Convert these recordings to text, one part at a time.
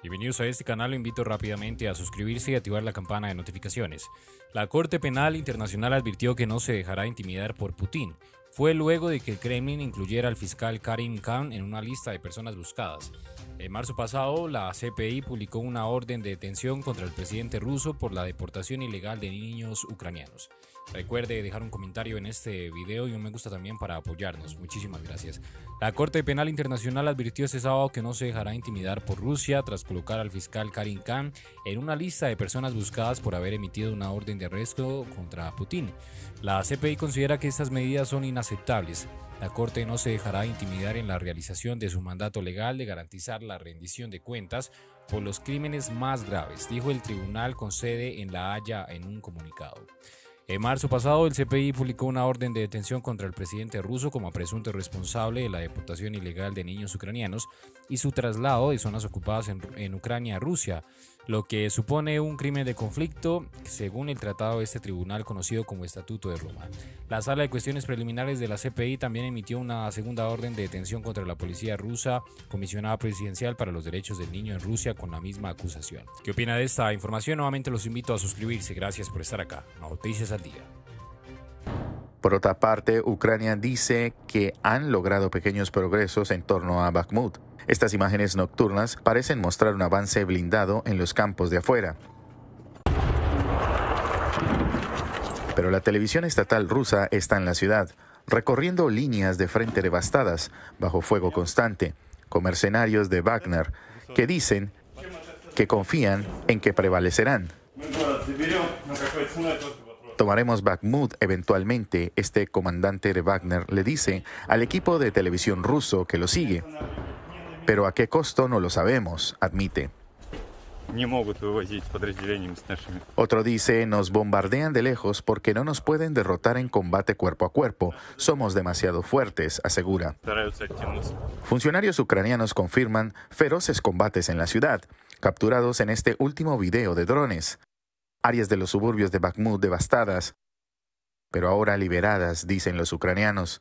Bienvenidos a este canal, lo invito rápidamente a suscribirse y activar la campana de notificaciones. La Corte Penal Internacional advirtió que no se dejará intimidar por Putin. Fue luego de que el Kremlin incluyera al fiscal Karim Khan en una lista de personas buscadas. En marzo pasado, la CPI publicó una orden de detención contra el presidente ruso por la deportación ilegal de niños ucranianos. Recuerde dejar un comentario en este video y un me gusta también para apoyarnos. Muchísimas gracias. La Corte Penal Internacional advirtió este sábado que no se dejará intimidar por Rusia tras colocar al fiscal Karim Khan en una lista de personas buscadas por haber emitido una orden de arresto contra Putin. La CPI considera que estas medidas son inaceptables. La Corte no se dejará intimidar en la realización de su mandato legal de garantizar la rendición de cuentas por los crímenes más graves, dijo el tribunal con sede en La Haya en un comunicado. En marzo pasado, el CPI publicó una orden de detención contra el presidente ruso como presunto responsable de la deportación ilegal de niños ucranianos y su traslado de zonas ocupadas en, Ucrania a Rusia lo que supone un crimen de conflicto según el tratado de este tribunal conocido como Estatuto de Roma. La Sala de Cuestiones Preliminares de la CPI también emitió una segunda orden de detención contra la policía rusa, comisionada presidencial para los derechos del niño en Rusia, con la misma acusación. ¿Qué opina de esta información? Nuevamente los invito a suscribirse. Gracias por estar acá. Noticias al día. Por otra parte, Ucrania dice que han logrado pequeños progresos en torno a Bakhmut. Estas imágenes nocturnas parecen mostrar un avance blindado en los campos de afuera. Pero la televisión estatal rusa está en la ciudad, recorriendo líneas de frente devastadas, bajo fuego constante, con mercenarios de Wagner, que dicen que confían en que prevalecerán. Tomaremos Bakhmut eventualmente, este comandante de Wagner le dice al equipo de televisión ruso que lo sigue pero a qué costo no lo sabemos, admite. Otro dice, nos bombardean de lejos porque no nos pueden derrotar en combate cuerpo a cuerpo. Somos demasiado fuertes, asegura. Funcionarios ucranianos confirman feroces combates en la ciudad, capturados en este último video de drones. Áreas de los suburbios de Bakhmut devastadas, pero ahora liberadas, dicen los ucranianos.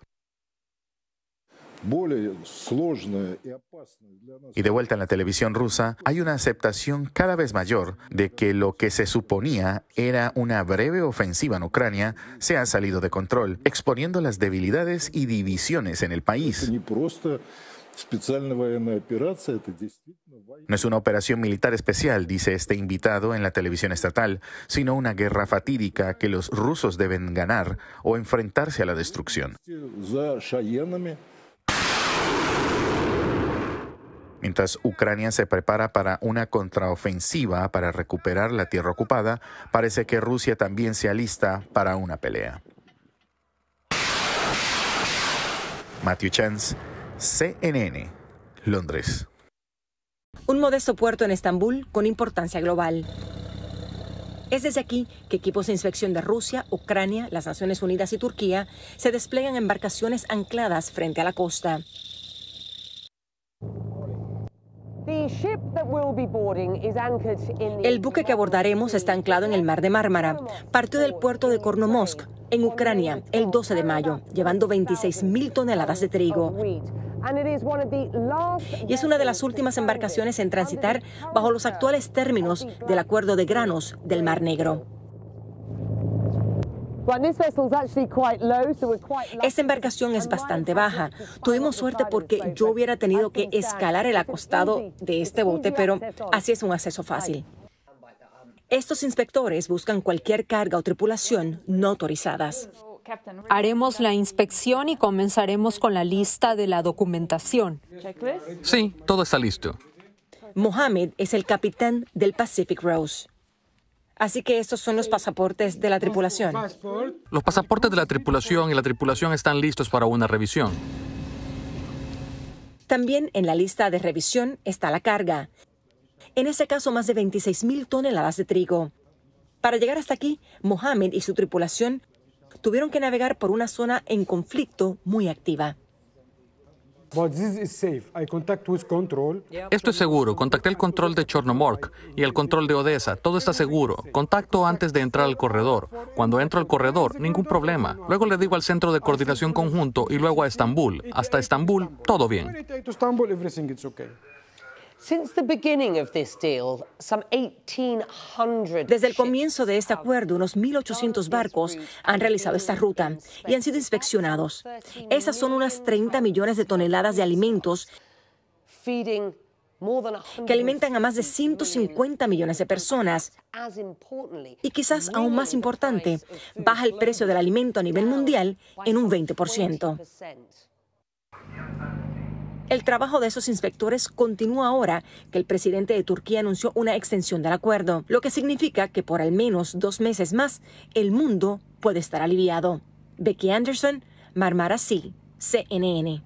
Y de vuelta en la televisión rusa, hay una aceptación cada vez mayor de que lo que se suponía era una breve ofensiva en Ucrania se ha salido de control, exponiendo las debilidades y divisiones en el país. No es una operación militar especial, dice este invitado en la televisión estatal, sino una guerra fatídica que los rusos deben ganar o enfrentarse a la destrucción. Mientras Ucrania se prepara para una contraofensiva para recuperar la tierra ocupada, parece que Rusia también se alista para una pelea. Matthew Chance, CNN, Londres. Un modesto puerto en Estambul con importancia global. Es desde aquí que equipos de inspección de Rusia, Ucrania, las Naciones Unidas y Turquía se despliegan embarcaciones ancladas frente a la costa. El buque que abordaremos está anclado en el mar de Mármara. Partió del puerto de Kornomosk, en Ucrania, el 12 de mayo, llevando 26.000 toneladas de trigo. Y es una de las últimas embarcaciones en transitar bajo los actuales términos del acuerdo de granos del Mar Negro. Esta embarcación es bastante baja. Tuvimos suerte porque yo hubiera tenido que escalar el acostado de este bote, pero así es un acceso fácil. Estos inspectores buscan cualquier carga o tripulación no autorizadas. Haremos la inspección y comenzaremos con la lista de la documentación. Sí, todo está listo. Mohamed es el capitán del Pacific Rose. Así que estos son los pasaportes de la tripulación. Los pasaportes de la tripulación y la tripulación están listos para una revisión. También en la lista de revisión está la carga. En ese caso, más de 26.000 toneladas de trigo. Para llegar hasta aquí, Mohammed y su tripulación tuvieron que navegar por una zona en conflicto muy activa. Esto es seguro. Contacté el control de Chornomork y el control de Odessa. Todo está seguro. Contacto antes de entrar al corredor. Cuando entro al corredor, ningún problema. Luego le digo al centro de coordinación conjunto y luego a Estambul. Hasta Estambul, todo bien. Desde el comienzo de este acuerdo, unos 1.800 barcos han realizado esta ruta y han sido inspeccionados. Esas son unas 30 millones de toneladas de alimentos que alimentan a más de 150 millones de personas. Y quizás aún más importante, baja el precio del alimento a nivel mundial en un 20%. El trabajo de esos inspectores continúa ahora que el presidente de Turquía anunció una extensión del acuerdo, lo que significa que por al menos dos meses más el mundo puede estar aliviado. Becky Anderson, Marmara Sí, CNN.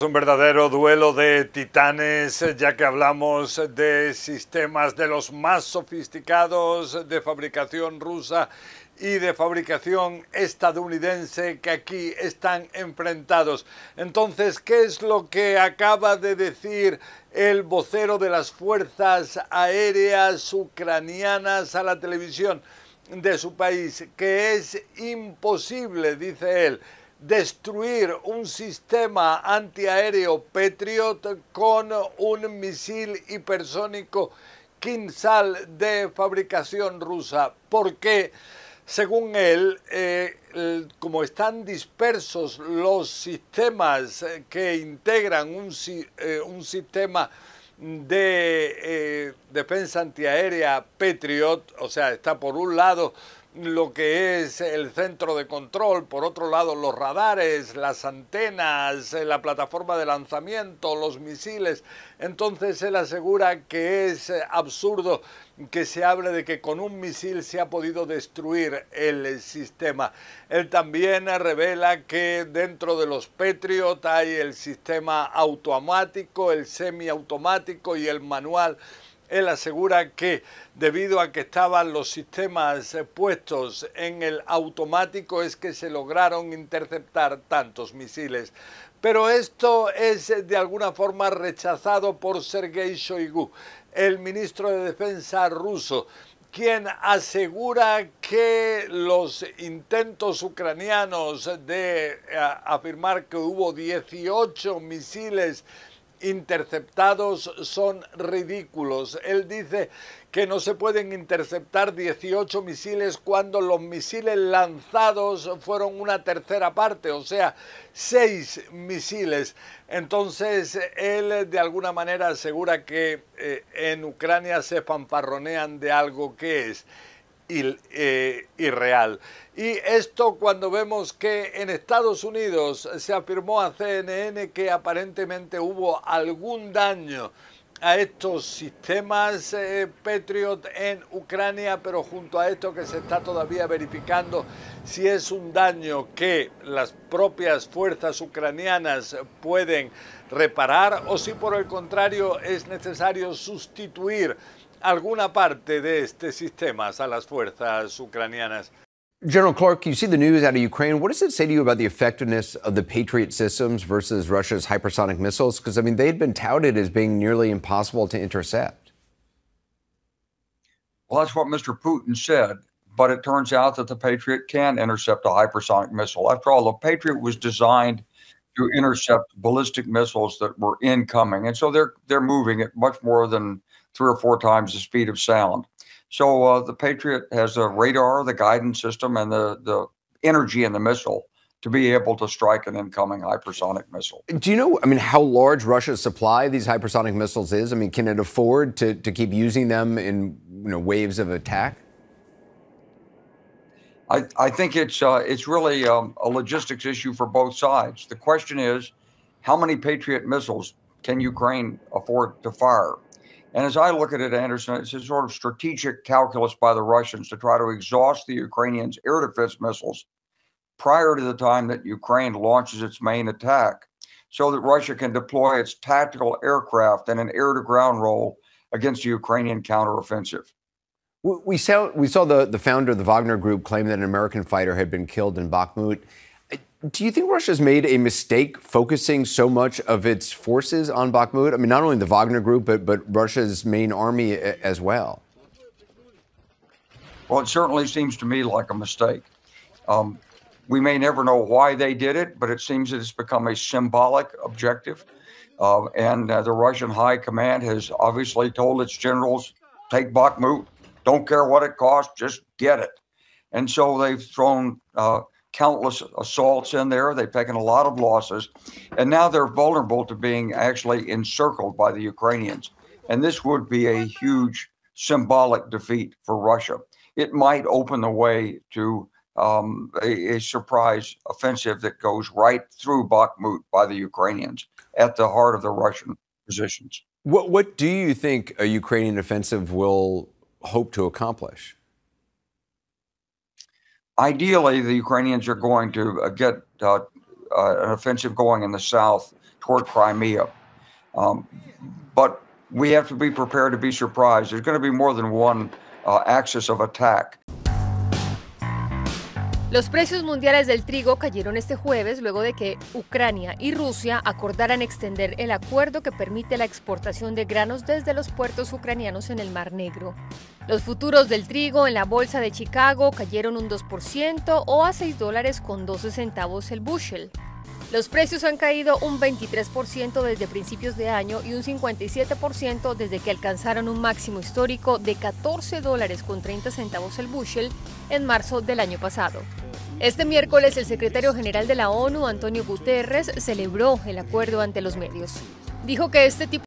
Es Un verdadero duelo de titanes, ya que hablamos de sistemas de los más sofisticados de fabricación rusa y de fabricación estadounidense que aquí están enfrentados. Entonces, ¿qué es lo que acaba de decir el vocero de las fuerzas aéreas ucranianas a la televisión de su país? Que es imposible, dice él, destruir un sistema antiaéreo Patriot con un misil hipersónico Kinsal de fabricación rusa. ¿Por qué? Según él, eh, como están dispersos los sistemas eh, que integran un, eh, sistema de defensa antiaérea Patriot, o sea, está por un lado lo que es el centro de control, por otro lado los radares, las antenas, eh, la plataforma de lanzamiento, los misiles. Entonces él asegura que es eh, absurdo que se hable de que con un misil se ha podido destruir el sistema. Él también revela que dentro de los Patriot hay el sistema automático, el semiautomático y el manual él asegura que debido a que estaban los sistemas puestos en el automático es que se lograron interceptar tantos misiles. Pero esto es de alguna forma rechazado por Sergei Shoigu, el ministro de Defensa ruso, quien asegura que los intentos ucranianos de eh, afirmar que hubo 18 misiles interceptados son ridículos. Él dice que no se pueden interceptar 18 misiles cuando los misiles lanzados fueron una tercera parte, o sea, seis misiles. Entonces, él de alguna manera asegura que eh, en Ucrania se fanfarronean de algo que es eh, irreal. Y esto cuando vemos que en Estados Unidos se afirmó a CNN que aparentemente hubo algún daño a estos sistemas eh, Patriot en Ucrania, pero junto a esto que se está todavía verificando si es un daño que las propias fuerzas ucranianas pueden reparar o si por el contrario es necesario sustituir alguna parte de este sistema a las fuerzas ucranianas. General Clark, you see the news out of Ukraine. What does it say to you about the effectiveness of the Patriot systems versus Russia's hypersonic missiles? Because, I mean, they had been touted as being nearly impossible to intercept. Well, that's what Mr. Putin said. But it turns out that the Patriot can intercept a hypersonic missile. After all, the Patriot was designed to intercept ballistic missiles that were incoming. And so they're they're moving it much more than three or four times the speed of sound. So uh, the Patriot has a radar, the guidance system, and the, the energy in the missile to be able to strike an incoming hypersonic missile. Do you know, I mean, how large Russia's supply of these hypersonic missiles is? I mean, can it afford to, to keep using them in you know, waves of attack? I, I think it's uh, it's really um, a logistics issue for both sides. The question is, how many Patriot missiles can Ukraine afford to fire? And as I look at it, Anderson, it's a sort of strategic calculus by the Russians to try to exhaust the Ukrainians' air defense missiles prior to the time that Ukraine launches its main attack so that Russia can deploy its tactical aircraft in an air to ground role against the Ukrainian counteroffensive. We saw, we saw the, the founder of the Wagner Group claim that an American fighter had been killed in Bakhmut. Do you think Russia's made a mistake focusing so much of its forces on Bakhmut? I mean, not only the Wagner Group, but, but Russia's main army as well. Well, it certainly seems to me like a mistake. Um, we may never know why they did it, but it seems that it's become a symbolic objective. Uh, and uh, the Russian high command has obviously told its generals, take Bakhmut, don't care what it costs, just get it. And so they've thrown uh, countless assaults in there. They've taken a lot of losses, and now they're vulnerable to being actually encircled by the Ukrainians. And this would be a huge symbolic defeat for Russia. It might open the way to um, a, a, surprise offensive that goes right through Bakhmut by the Ukrainians at the heart of the Russian positions. What, what do you think a Ukrainian offensive will hope to accomplish? ideally, the Ukrainians are going to uh, get uh, uh, an offensive going in the south toward Crimea. Um, but we have to be prepared to be surprised. There's going to be more than one uh, axis of attack. Los precios mundiales del trigo cayeron este jueves luego de que Ucrania y Rusia acordaran extender el acuerdo que permite la exportación de granos desde los puertos ucranianos en el Mar Negro. Los futuros del trigo en la bolsa de Chicago cayeron un 2% o a 6 dólares con 12 centavos el bushel. Los precios han caído un 23% desde principios de año y un 57% desde que alcanzaron un máximo histórico de 14 dólares con 30 centavos el bushel en marzo del año pasado. Este miércoles el secretario general de la ONU, Antonio Guterres, celebró el acuerdo ante los medios. Dijo que este tipo